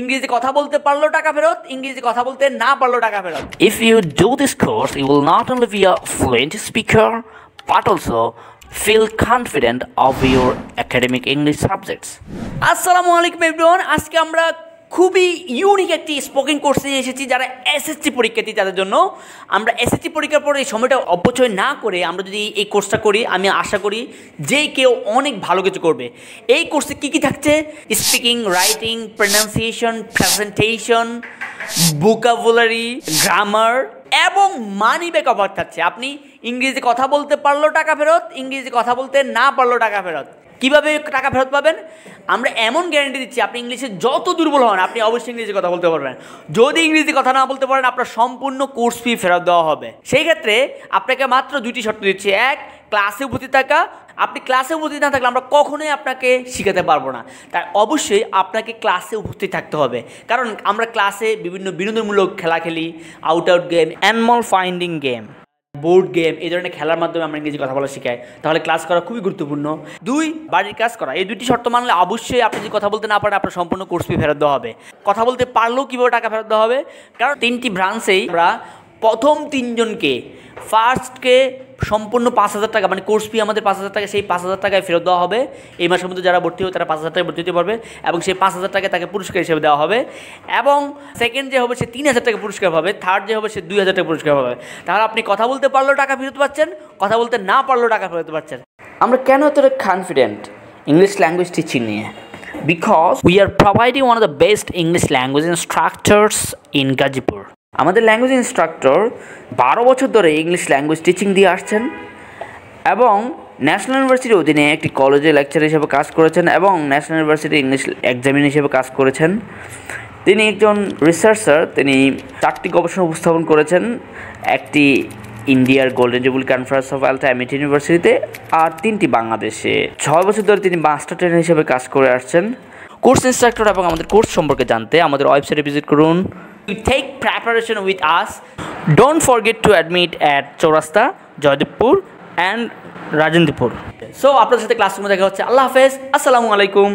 ইংরেজি কথা বলতে পারলো টাকা ফেরত ইংরেজি কথা বলতে না পারলো টাকা ফেরত if you do this course you will not only be a fluent speaker but also feel confident of your academic English subjects আসসালামু আলাইকুম এভরিওয়ান আজকে আমরা খুবই ইউনিক একটি স্পোকেন কোর্স নিয়ে এসেছি যারা এসএসসি পরীক্ষার্থী তাদের জন্য আমরা এসএসসি পরীক্ষার পরে এই সময়টা অপচয় না করে আমরা যদি এই কোর্সটা করি আমি আশা করি যে কেউ অনেক ভালো কিছু করবে এই কোর্সে কী কী থাকছে speaking writing pronunciation presentation vocabulary grammar এবং মানি ব্যাক অফার থাকছে আপনি ইংরেজিতে কথা বলতে পারলেও টাকা ফেরত ইংরেজিতে কথা বলতে না পারলো টাকা ফেরত কীভাবে টাকা ফেরত পাবেন আমরা এমন গ্যারেন্টি দিচ্ছি আপনি ইংলিশে যত দুর্বল হন আপনি অবশ্যই ইংরেজি কথা বলতে পারবেন যদি ইংরেজি কথা না বলতে পারেন আপনার সম্পূর্ণ কোর্স ফি ফেরত দেওয়া হবে সেই ক্ষেত্রে আপনাকে মাত্র দুইটি শর্ত দিচ্ছি এক ক্লাসে উপস্থিত থাকা আপনি ক্লাসে উপস্থিত না থাকলে আমরা কখনোই আপনাকে শেখাতে পারবো না তাই অবশ্যই আপনাকে ক্লাসে উপস্থিত থাকতে হবে কারণ আমরা ক্লাসে বিভিন্ন বিনোদনমূলক খেলা খেলি out out game animal finding game board game এই ধরনের খেলার মাধ্যমে আমরা ইংরেজি কথা বলা শিখাই তাহলে ক্লাস করা খুবই গুরুত্বপূর্ণ দুই বাড়ির কাজ করা এই দুটি শর্ত মানলে অবশ্যই আপনি যদি কথা বলতে না পারেন আপনার সম্পূর্ণ কোর্স ফি ফেরত দেওয়া হবে কথা বলতে পারলেও কীভাবে টাকা ফেরত দেওয়া হবে কারণ তিনটি ব্রাঞ্চেই আমরা প্রথম তিনজনকে ফার্স্টকে সম্পূর্ণ পাঁচ হাজার টাকা মানে কোর্স ফি আমাদের পাঁচ হাজার টাকা সেই পাঁচ হাজার টাকায় ফেরত দেওয়া হবে এই মাসের মধ্যে যারা ভর্তি হবে তারা পাঁচ হাজার টাকায় ভর্তি হতে পারবে এবং সেই পাঁচ হাজার টাকা তাকে পুরস্কার হিসেবে দেওয়া হবে এবং সেকেন্ড যে হবে সে তিন হাজার টাকা পুরস্কার পাবে থার্ড যে হবে সে দুই হাজার টাকা পুরস্কার পাবে তাহলে আপনি কথা বলতে পারলেও টাকা ফেরত পাচ্ছেন কথা বলতে না পারলেও টাকা ফেরত পাচ্ছেন আমরা কেন এতটা কনফিডেন্ট ইংলিশ ল্যাঙ্গুয়েজ টিচিং নিয়ে because we are providing one of the best English language instructors in Gazipur আমাদের ল্যাঙ্গুয়েজ ইনস্ট্রাক্টর বারো বছর ধরে ইংলিশ ল্যাঙ্গুয়েজ টিচিং দিয়ে আসছেন এবং ন্যাশনাল ইউনিভার্সিটির অধীনে একটি কলেজে লেকচার হিসেবে কাজ করেছেন এবং ন্যাশনাল ইউনিভার্সিটি ইংলিশ এক্সামিন হিসেবে কাজ করেছেন তিনি একজন রিসার্চার তিনি চারটি গবেষণা উপস্থাপন করেছেন একটি ইন্ডিয়ার গোল্ডেন জুবুল কনফারেন্স অফ আলটা অ্যামিটি ইউনিভার্সিটিতে আর তিনটি বাংলাদেশে ছয় বছর ধরে তিনি মাস্টার ট্রেনার হিসেবে কাজ করে আসছেন কোর্স ইনস্ট্রাক্টর এবং আমাদের কোর্স সম্পর্কে জানতে আমাদের ওয়েবসাইটে ভিজিট করুন You take preparation with us. Don't forget to admit at Chaurasta, Joydipur and Rajendipur. So, আপনার সাথে ক্লাসরুমে দেখা হচ্ছে আল্লাহ হাফেজ আসসালামু আলাইকুম